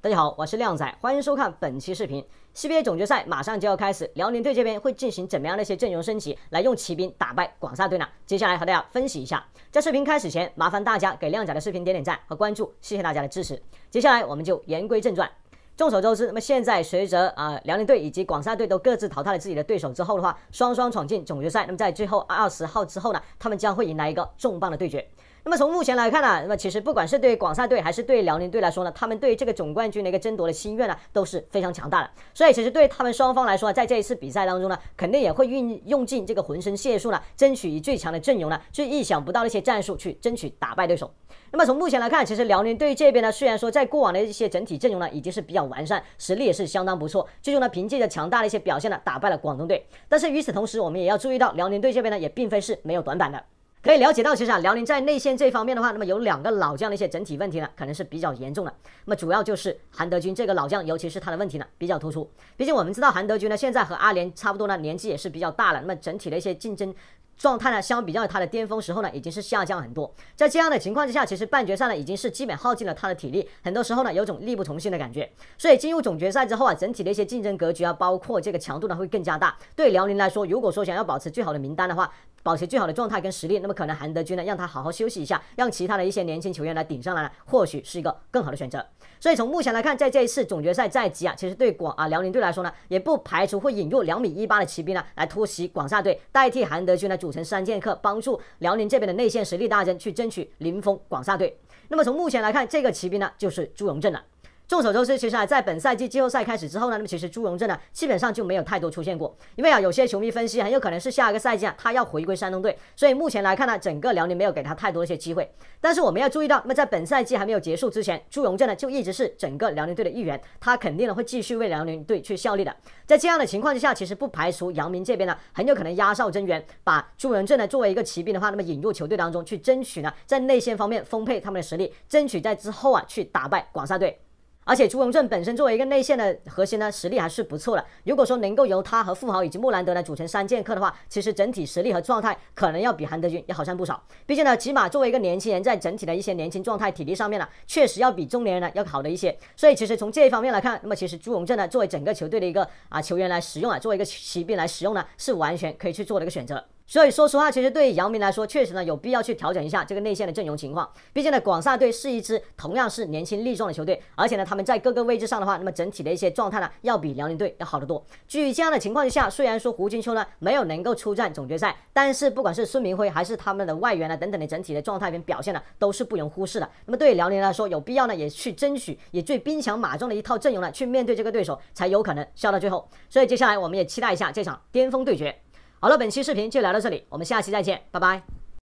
大家好，我是靓仔，欢迎收看本期视频。CBA 总决赛马上就要开始，辽宁队这边会进行怎么样的一些阵容升级，来用骑兵打败广厦队呢？接下来和大家分析一下。在视频开始前，麻烦大家给靓仔的视频点点赞和关注，谢谢大家的支持。接下来我们就言归正传。众所周知，那么现在随着啊辽宁队以及广厦队都各自淘汰了自己的对手之后的话，双双闯进总决赛。那么在最后二十号之后呢，他们将会迎来一个重磅的对决。那么从目前来看呢，那么其实不管是对广厦队还是对辽宁队来说呢，他们对这个总冠军的一个争夺的心愿呢都是非常强大的。所以其实对他们双方来说，在这一次比赛当中呢，肯定也会运用尽这个浑身解数呢，争取以最强的阵容呢，最意想不到的一些战术去争取打败对手。那么从目前来看，其实辽宁队这边呢，虽然说在过往的一些整体阵容呢已经是比较完善，实力也是相当不错，最终呢凭借着强大的一些表现呢，打败了广东队。但是与此同时，我们也要注意到，辽宁队这边呢也并非是没有短板的。可以了解到，其实啊，辽宁在内线这方面的话，那么有两个老将的一些整体问题呢，可能是比较严重的。那么主要就是韩德君这个老将，尤其是他的问题呢，比较突出。毕竟我们知道，韩德军呢，现在和阿联差不多呢，年纪也是比较大了。那么整体的一些竞争。状态呢，相比较他的巅峰时候呢，已经是下降很多。在这样的情况之下，其实半决赛呢已经是基本耗尽了他的体力，很多时候呢有种力不从心的感觉。所以进入总决赛之后啊，整体的一些竞争格局啊，包括这个强度呢会更加大。对辽宁来说，如果说想要保持最好的名单的话，保持最好的状态跟实力，那么可能韩德君呢让他好好休息一下，让其他的一些年轻球员来顶上来了，或许是一个更好的选择。所以从目前来看，在这一次总决赛在即啊，其实对广啊辽宁队来说呢，也不排除会引入两米一八的骑兵呢来突袭广厦队，代替韩德君呢主。组成三剑客，帮助辽宁这边的内线实力大增，去争取林峰广厦队。那么从目前来看，这个骑兵呢，就是朱荣振了。众所周知，其实啊，在本赛季季后赛开始之后呢，那么其实朱荣正呢基本上就没有太多出现过，因为啊，有些球迷分析很有可能是下一个赛季啊他要回归山东队，所以目前来看呢，整个辽宁没有给他太多的一些机会。但是我们要注意到，那么在本赛季还没有结束之前，朱荣正呢就一直是整个辽宁队的一员，他肯定呢会继续为辽宁队去效力的。在这样的情况之下，其实不排除姚明这边呢很有可能压哨增援，把朱荣正呢作为一个骑兵的话，那么引入球队当中去争取呢在内线方面丰沛他们的实力，争取在之后啊去打败广厦队。而且朱荣正本身作为一个内线的核心呢，实力还是不错的。如果说能够由他和富豪以及莫兰德来组成三剑客的话，其实整体实力和状态可能要比韩德君要好上不少。毕竟呢，起码作为一个年轻人，在整体的一些年轻状态、体力上面呢，确实要比中年人呢要好的一些。所以其实从这一方面来看，那么其实朱荣正呢，作为整个球队的一个啊球员来使用啊，作为一个骑兵来使用呢，是完全可以去做的一个选择。所以说实话，其实对于姚明来说，确实呢有必要去调整一下这个内线的阵容情况。毕竟呢，广厦队是一支同样是年轻力壮的球队，而且呢他们在各个位置上的话，那么整体的一些状态呢，要比辽宁队要好得多。基于这样的情况之下，虽然说胡金秋呢没有能够出战总决赛，但是不管是孙铭徽还是他们的外援呢等等的整体的状态跟表现呢，都是不容忽视的。那么对于辽宁来说，有必要呢也去争取以最兵强马壮的一套阵容呢去面对这个对手，才有可能笑到最后。所以接下来我们也期待一下这场巅峰对决。好了，本期视频就聊到这里，我们下期再见，拜拜。